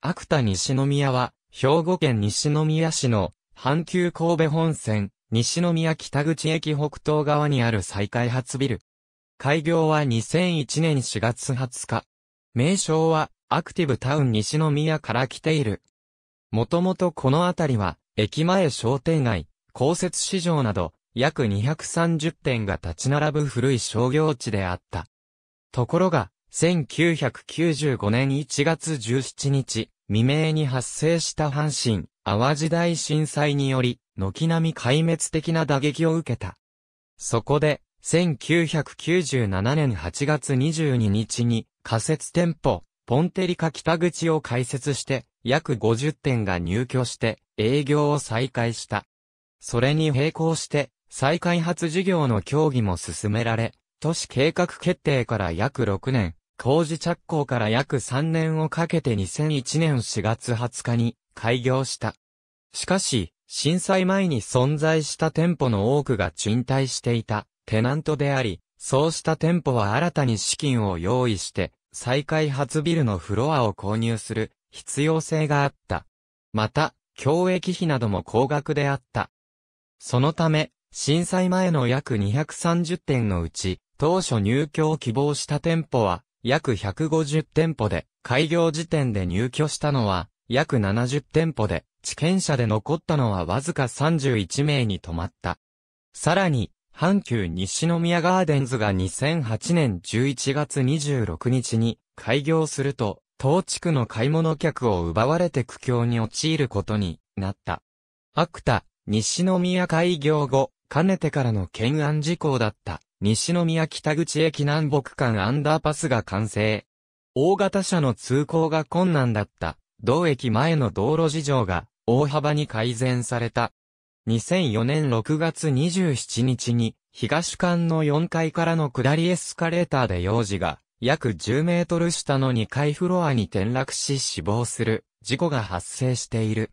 秋田西宮は、兵庫県西宮市の、阪急神戸本線、西宮北口駅北東側にある再開発ビル。開業は2001年4月20日。名称は、アクティブタウン西宮から来ている。もともとこの辺りは、駅前商店街、公設市場など、約230店が立ち並ぶ古い商業地であった。ところが、1995年1月17日、未明に発生した阪神、淡路大震災により、軒並み壊滅的な打撃を受けた。そこで、1997年8月22日に仮設店舗、ポンテリカ北口を開設して、約50店が入居して営業を再開した。それに並行して、再開発事業の協議も進められ、都市計画決定から約6年、工事着工から約3年をかけて2001年4月20日に開業した。しかし、震災前に存在した店舗の多くが賃貸していたテナントであり、そうした店舗は新たに資金を用意して、再開発ビルのフロアを購入する必要性があった。また、教育費なども高額であった。そのため、震災前の約230店のうち、当初入居を希望した店舗は約150店舗で、開業時点で入居したのは、約70店舗で、地権者で残ったのはわずか31名に止まった。さらに、阪急西宮ガーデンズが2008年11月26日に開業すると、当地区の買い物客を奪われて苦境に陥ることになった。アクタ、西宮開業後、かねてからの懸案事項だった。西宮北口駅南北間アンダーパスが完成。大型車の通行が困難だった、同駅前の道路事情が大幅に改善された。2004年6月27日に、東館の4階からの下りエスカレーターで幼児が、約10メートル下の2階フロアに転落し死亡する、事故が発生している。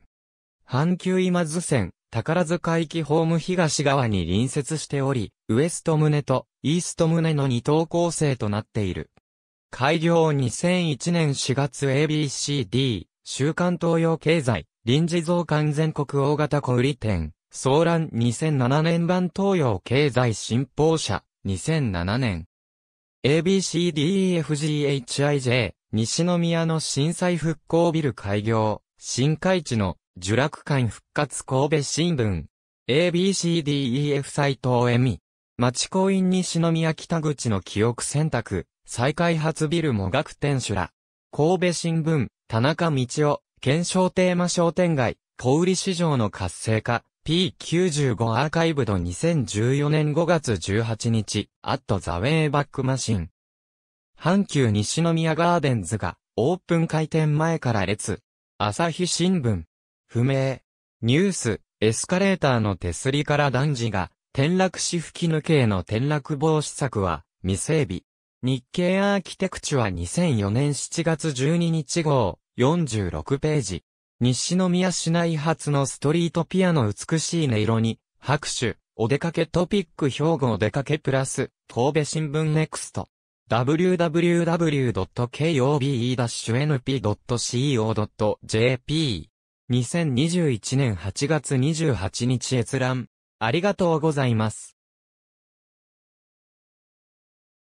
阪急今津線、宝塚駅ホーム東側に隣接しており、ウエスト胸とイースト胸の二等構成となっている。開業2001年4月 ABCD、週刊東洋経済、臨時増刊全国大型小売店、騒乱2007年版東洋経済新報社、2007年。ABCDEFGHIJ、西宮の震災復興ビル開業、新海地の呪楽館復活神戸新聞。ABCDEF 斎藤恵美。町公院西宮北口の記憶選択、再開発ビルも学店主ら。神戸新聞、田中道夫、検証テーマ商店街、小売市場の活性化、P95 アーカイブド2014年5月18日、アットザウェイバックマシン。阪急西宮ガーデンズが、オープン開店前から列。朝日新聞。不明。ニュース、エスカレーターの手すりから男児が、転落し吹き抜けへの転落防止策は、未整備。日経アーキテクチュは2004年7月12日号、46ページ。西宮市内発のストリートピアノ美しい音色に、拍手、お出かけトピック兵庫お出かけプラス、神戸新聞ネクスト。www.kobe-np.co.jp 2021年8月28日閲覧。ありがとうございます。